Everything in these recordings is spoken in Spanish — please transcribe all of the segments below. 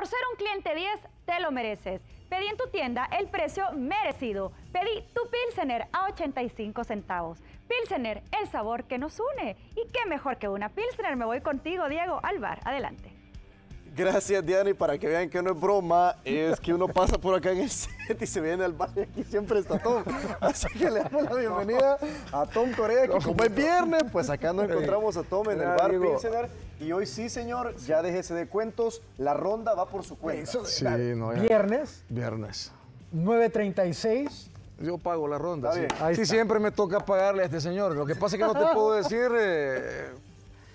por ser un cliente 10, te lo mereces. Pedí en tu tienda el precio merecido. Pedí tu Pilsener a 85 centavos. Pilsener, el sabor que nos une. Y qué mejor que una Pilsener. Me voy contigo, Diego, Alvar Adelante. Gracias, Diana. Y para que vean que no es broma, es que uno pasa por acá en el set y se viene al bar y aquí siempre está Tom. Así que le damos la bienvenida a Tom Corea, que como es viernes, pues acá nos encontramos a Tom en el bar Y hoy sí, señor, ya déjese de cuentos, la ronda va por su cuenta. Eso, sí, no, Viernes. Viernes. 9.36. Yo pago la ronda. Sí. sí, siempre me toca pagarle a este señor. Lo que pasa es que no te puedo decir... Eh,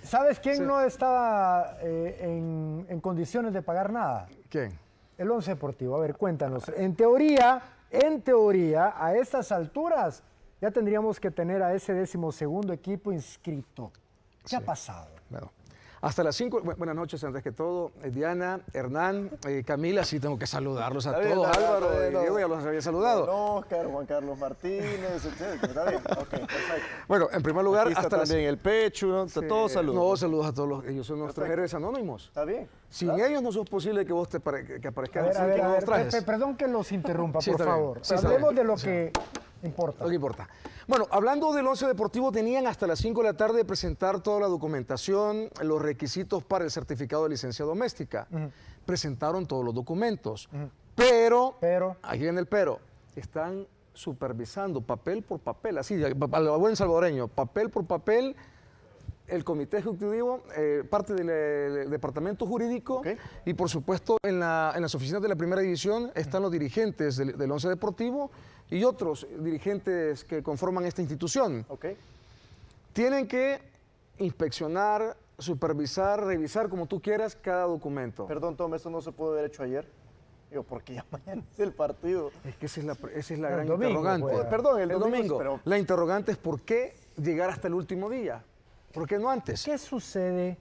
¿Sabes quién no estaba eh, en, condiciones de pagar nada? ¿Quién? El Once Deportivo. A ver, cuéntanos. En teoría, en teoría, a estas alturas ya tendríamos que tener a ese décimo segundo equipo inscrito. ¿Qué ha pasado? Hasta las 5. Buenas noches, antes que todo. Eh, Diana, Hernán, eh, Camila, sí tengo que saludarlos a todos. Álvaro, Diego ya los había saludado. Oscar, Juan Carlos Martínez, etc. Está bien, ok, perfecto. Bueno, en primer lugar, hasta también el pecho, ¿no? todos saludos. No, saludos a todos ellos son nuestros héroes anónimos. Está bien. Sin ellos no es posible que vos te pare... que aparezcas a a ver, a Perdón que los interrumpa, por favor. Hablemos de lo que importa. No importa. Bueno, hablando del 11 deportivo, tenían hasta las 5 de la tarde de presentar toda la documentación, los requisitos para el certificado de licencia doméstica. Presentaron todos los documentos. Pero, pero, aquí viene el pero, están supervisando papel por papel, así, al buen salvadoreño, papel por papel, el comité ejecutivo, eh, parte eh, del, departamento jurídico y por supuesto en, la, en, las oficinas de la primera división están los dirigentes del, del once deportivo y otros dirigentes que conforman esta institución. Tienen que inspeccionar, supervisar, revisar como tú quieras cada documento. Perdón, Tom, ¿eso no se pudo haber hecho ayer? Yo, porque ya mañana es el partido. Es que esa es la, gran interrogante. Pues. Perdón, el, domingo. La interrogante es por qué llegar hasta el último día. ¿Por qué no antes? ¿Qué sucede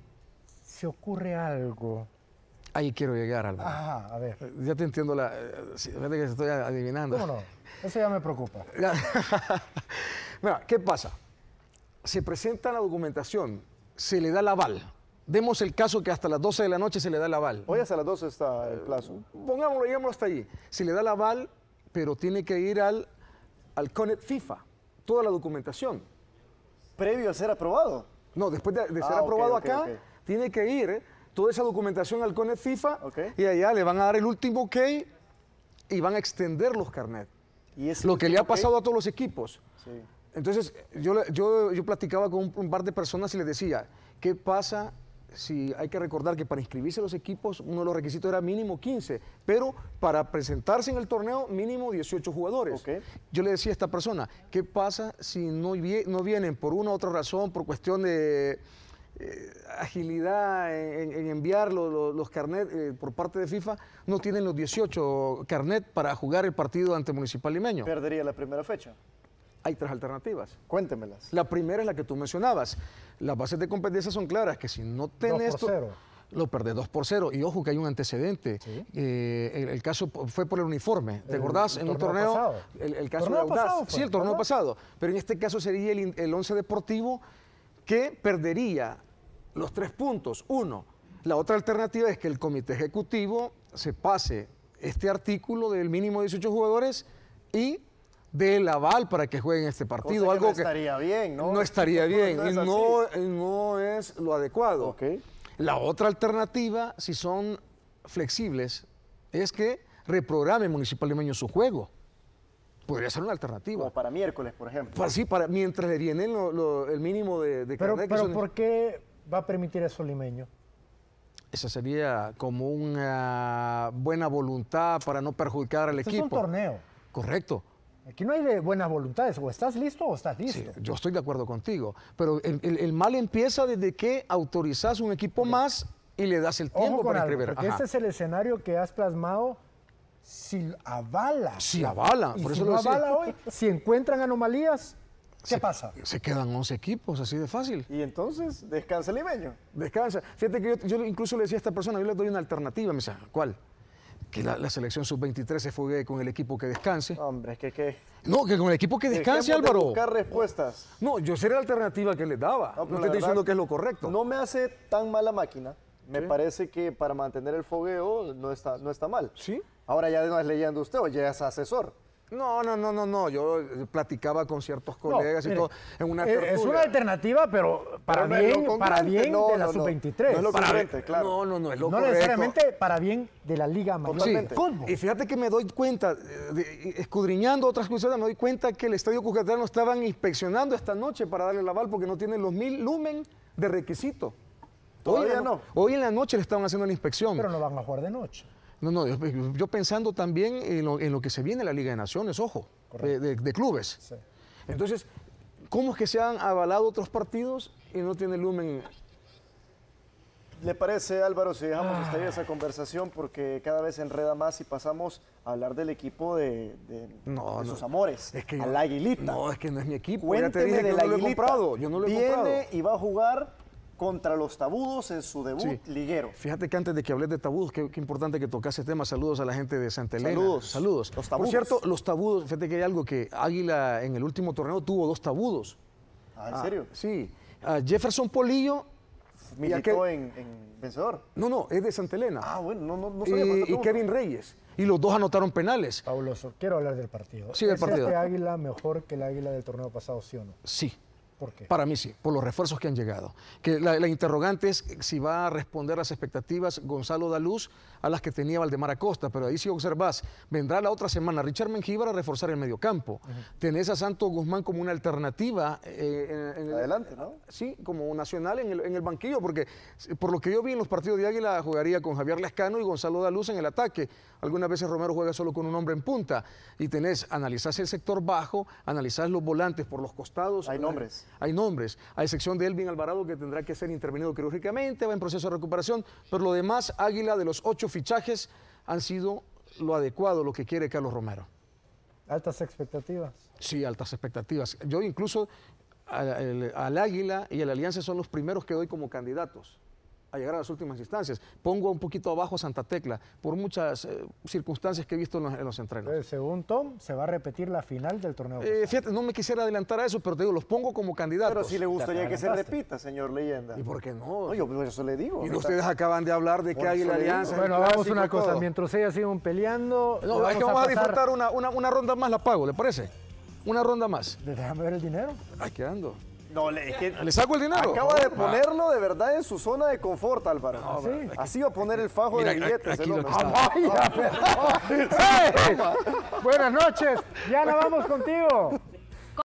si ocurre algo Ahí quiero llegar, Álvaro. Ajá, a ver. Eh, ya te entiendo la... Eh, fíjate que estoy adivinando. ¿Cómo no? Eso ya me preocupa. Mira, ¿qué pasa? Se presenta la documentación, se le da el aval. Demos el caso que hasta las 12 de la noche se le da el aval. Hoy hasta las 12 está el plazo. Pongámoslo, llevémoslo hasta allí. Se le da el aval, pero tiene que ir al, al CONET FIFA, toda la documentación. ¿Previo a ser aprobado? No, después de, ser ah, aprobado acá, tiene que ir toda esa documentación al CONE FIFA y allá le van a dar el último ok y van a extender los carnets. Lo que le ha pasado a todos los equipos. Entonces, yo, yo, platicaba con un, par de personas y les decía, ¿qué pasa si hay que recordar que para inscribirse los equipos uno de los requisitos era mínimo 15, pero para presentarse en el torneo mínimo 18 jugadores? Yo le decía a esta persona, ¿qué pasa si no, no vienen por una u otra razón, por cuestión de eh, agilidad en, enviar los, carnets carnet eh, por parte de FIFA, no tienen los 18 carnet para jugar el partido ante Municipal Limeño. ¿Perdería la primera fecha? Hay tres alternativas. Cuéntemelas. La primera es la que tú mencionabas. Las bases de competencia son claras, que si no tienes Esto, lo perdés 2 por 0. Y ojo que hay un antecedente. Eh, el, caso fue por el uniforme. ¿Te acordás? El en un torneo. El, caso de Pasado sí, el torneo pasado. Pero en este caso sería el 11 deportivo que perdería los tres puntos. Uno, la otra alternativa es que el comité ejecutivo se pase este artículo del mínimo de 18 jugadores y del aval para que jueguen este partido. algo que no estaría bien, ¿no? No estaría bien, no es, no, es lo adecuado. La otra alternativa, si son flexibles, es que reprograme Municipal Limeño su juego. Podría ser una alternativa. O para miércoles, por ejemplo. Para, pues sí, para, mientras le viene el mínimo de, Pero, pero ¿por qué va a permitir eso Limeño? Esa sería como una buena voluntad para no perjudicar al equipo. Es un torneo. Correcto. Aquí no hay de buenas voluntades, o estás listo o estás listo. yo estoy de acuerdo contigo, pero el, mal empieza desde que autorizas un equipo más y le das el tiempo para escribir. este es el escenario que has plasmado si avala. Si avala, si hoy, si encuentran anomalías, ¿Qué pasa? Se quedan 11 equipos, así de fácil. Y entonces, descansa el limeño. Descansa. Fíjate que yo, incluso le decía a esta persona, yo le doy una alternativa, me dice, ¿cuál? Que la, selección sub-23 se fogue con el equipo que descanse. Hombre, es que qué. No, que con el equipo que descanse, Álvaro. buscar respuestas. No, yo sería la alternativa que le daba. No, te estoy diciendo que es lo correcto. No me hace tan mala máquina. Me parece que para mantener el fogueo no está, no está mal. Sí. Ahora ya no es leyendo usted o ya es asesor. No, no, no, no, no. Yo eh, platicaba con ciertos colegas y todo eh, Es, una alternativa, pero para bien, para bien de la sub-23. No, No, no, es No necesariamente para bien de la Liga Mayor. Y fíjate que me doy cuenta, eh, escudriñando otras cosas, me doy cuenta que el Estadio no estaban inspeccionando esta noche para darle el aval porque no tienen los mil lumen de requisito. Todavía hoy, no. Hoy en la noche le estaban haciendo la inspección. Pero no van a jugar de noche. No, no, yo, pensando también en lo, que se viene en la Liga de Naciones, ojo, de, clubes. Entonces, ¿cómo es que se han avalado otros partidos y no tiene Lumen? ¿Le parece, Álvaro, si dejamos esta ah. esa conversación? Porque cada vez enreda más y pasamos a hablar del equipo de, de, sus amores. Es que Aguilita. No, es que no es mi equipo. Cuénteme te que la Yo no lo he Viene y va a jugar contra los tabudos en su debut liguero. Fíjate que antes de que hablé de tabudos, qué, importante que tocase el tema. Saludos a la gente de Santelena. Saludos. Saludos. Los tabudos. Por cierto, los tabudos, fíjate que hay algo que Águila en el último torneo tuvo dos tabudos. Ah, ¿en serio? Ah, sí. Ah, Jefferson Polillo militó en, en, vencedor. No, no, es de Santa Elena. Ah, bueno, no, no, no sabía Y Kevin Reyes. Y los dos anotaron penales. Fabuloso. Quiero hablar del partido. Sí, del partido. este Águila mejor que el Águila del torneo pasado, sí o no? Sí. Para mí sí, por los refuerzos que han llegado. Que la, interrogante es si va a responder las expectativas Gonzalo Daluz a las que tenía Valdemar Acosta, pero ahí si sí observas, vendrá la otra semana Richard Mengíbar a reforzar el mediocampo. campo Tenés a Santo Guzmán como una alternativa. Eh, en, Adelante, ¿no? Sí, como nacional en el, en el, banquillo, porque por lo que yo vi en los partidos de Águila jugaría con Javier Lascano y Gonzalo Daluz en el ataque. Algunas veces Romero juega solo con un hombre en punta. Y tenés, analizás el sector bajo, analizás los volantes por los costados. Hay nombres hay nombres, a excepción de Elvin Alvarado que tendrá que ser intervenido quirúrgicamente, va en proceso de recuperación, pero lo demás, Águila de los ocho fichajes han sido lo adecuado, lo que quiere Carlos Romero. Altas expectativas. Sí, altas expectativas. Yo incluso al, Águila y a la Alianza son los primeros que doy como candidatos a llegar a las últimas instancias. Pongo un poquito abajo a Santa Tecla por muchas eh, circunstancias que he visto en los, entrenos. según Tom, se va a repetir la final del torneo. Eh, fíjate, no me quisiera adelantar a eso, pero te digo, los pongo como candidatos. Pero si le gustaría que se repita, señor Leyenda. ¿Y por qué no? yo pues, eso le digo. Y ustedes acaban de hablar de que hay la alianza. Bueno, hagamos una cosa. Mientras ellas siguen peleando... vamos a, disfrutar una, una ronda más, la pago, ¿le parece? Una ronda más. Déjame ver el dinero. Aquí ando. No, le, saco el dinero. Acaba de ponerlo de verdad en su zona de confort, Álvaro. Ah, ah, Así va a poner el fajo de billetes. buenas noches. Ya la vamos contigo.